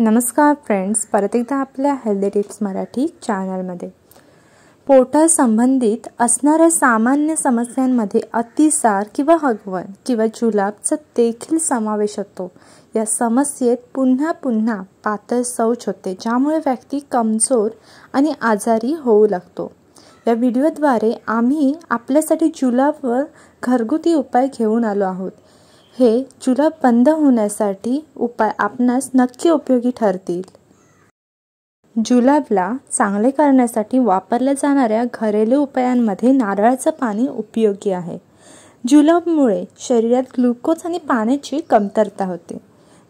नमस्कार फ्रेंड्स परत एकदा आपल्या हेल्दी टिप्स मराठी चॅनलमध्ये पोटासंबंधित असणाऱ्या सामान्य समस्यांमध्ये अतिसार किंवा हगवण किंवा जुलाबचा देखील समावेश होतो या समस्येत पुन्हा पुन्हा पातळ शौच होते ज्यामुळे व्यक्ती कमजोर आणि आजारी होऊ लागतो या व्हिडिओद्वारे आम्ही आपल्यासाठी जुलाबवर घरगुती उपाय घेऊन आलो आहोत हे जुलाब बंद होण्यासाठी उपाय आपणास नक्की उपयोगी ठरतील जुलाबला चांगले करण्यासाठी वापरल्या जाणाऱ्या घरेलू उपायांमध्ये नारळाचं पाणी उपयोगी आहे जुलाबमुळे शरीरात ग्लुकोज आणि पाण्याची कमतरता होते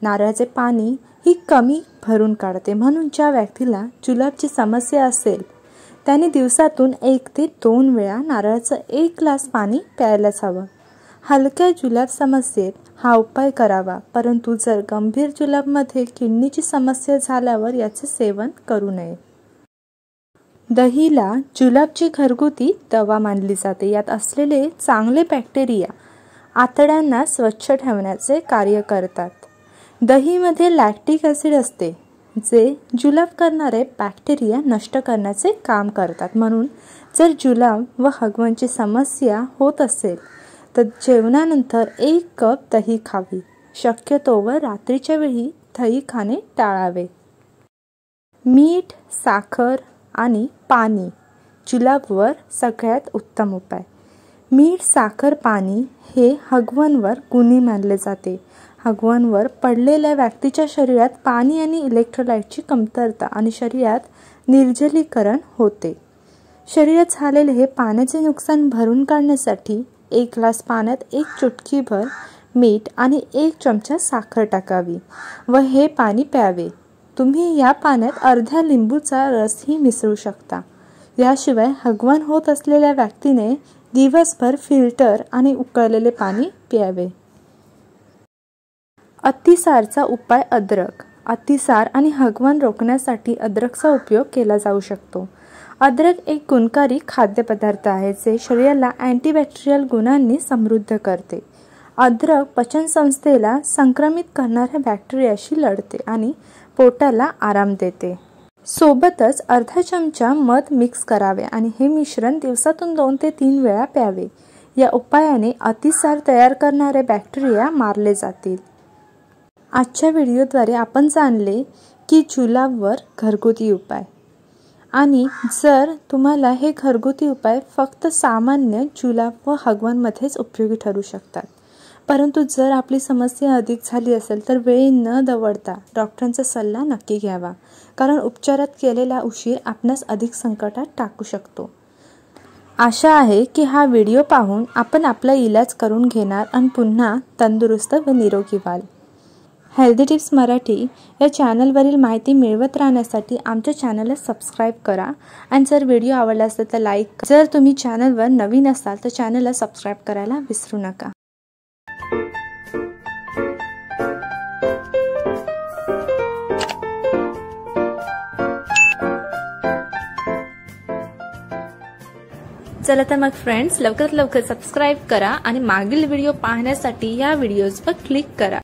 नारळाचे पाणी ही कमी भरून काढते म्हणून ज्या व्यक्तीला जुलाबची समस्या असेल त्याने दिवसातून एक ते दोन वेळा नारळाचं एक ग्लास पाणी प्यायलाच हवं हलक्या जुलाब समस्येत हा उपाय करावा परंतु जर गंभीर जुलाबमध्ये किडनीची समस्या झाल्यावर याचे सेवन करू नये दहीला जुलाबची घरगुती दवा मानली जाते यात असलेले चांगले बॅक्टेरिया आतड्यांना स्वच्छ ठेवण्याचे कार्य करतात दहीमध्ये लॅक्टिक ॲसिड असते जे जुलाब करणारे बॅक्टेरिया नष्ट करण्याचे काम करतात म्हणून जर जुलाब व हगवांची समस्या होत असेल तर जेवणानंतर एक कप दही खावी शक्यतोवर रात्रीच्या वेळी दही खाणे टाळावे मीठ साखर आणि पाणी जुलाबवर सगळ्यात उत्तम उपाय मीठ साखर पाणी हे हगवणवर गुन्हे मानले जाते हगवणवर पडलेल्या व्यक्तीच्या शरीरात पाणी आणि इलेक्ट्रोलाईटची कमतरता आणि शरीरात निर्जलीकरण होते शरीरात झालेले हे पाण्याचे नुकसान भरून काढण्यासाठी एक ग्लास पाण्यात एक चुटकीभर मीठ आणि एक चमचा साखर टाकावी व हे पाणी प्यावे तुम्ही या पाण्यात अर्ध्या लिंबूचा रसही मिसळू शकता याशिवाय हगवण होत असलेल्या व्यक्तीने दिवसभर फिल्टर आणि उकळलेले पाणी प्यावे अतिसारचा उपाय अद्रक अतिसार आणि हगवण रोखण्यासाठी अद्रकचा उपयोग केला जाऊ शकतो अद्रक एक गुणकारी खाद्यपदार्थ आहे जे शरीराला अँटीबॅक्टेरियल गुणांनी समृद्ध करते अद्रक पचनसंस्थेला संक्रमित करणाऱ्या बॅक्टेरियाशी लढते आणि पोटाला आराम देते सोबतच अर्धा चमचा मध मिक्स करावे आणि हे मिश्रण दिवसातून दोन ते तीन वेळा प्यावे या उपायाने अतिसार तयार करणारे बॅक्टेरिया मारले जातील आजच्या व्हिडिओद्वारे आपण जाणले की चुलावर घरगुती उपाय आणि जर तुम्हाला हे घरगुती उपाय फक्त सामान्य जुलाब व हगवांमध्येच उपयोगी ठरू शकतात परंतु जर आपली समस्या अधिक झाली असेल तर वेळी न दवडता डॉक्टरांचा सल्ला नक्की घ्यावा कारण उपचारात केलेला उशीर आपणास अधिक संकटात टाकू शकतो आशा आहे की हा व्हिडिओ पाहून आपण आपला इलाज करून घेणार आणि पुन्हा तंदुरुस्त व निरोगी व्हाल हेल्दी टिप्स मराठी या चॅनलवरील माहिती मिळवत राहण्यासाठी आमच्या चॅनलला सबस्क्राईब करा आणि जर व्हिडिओ आवडला असेल तर लाईक जर तुम्ही चॅनलवर नवीन असाल तर चॅनलला सबस्क्राईब करायला विसरू नका चला तर मग फ्रेंड्स लवकरात लवकर सबस्क्राईब करा आणि मागील व्हिडिओ पाहण्यासाठी या व्हिडिओजवर क्लिक करा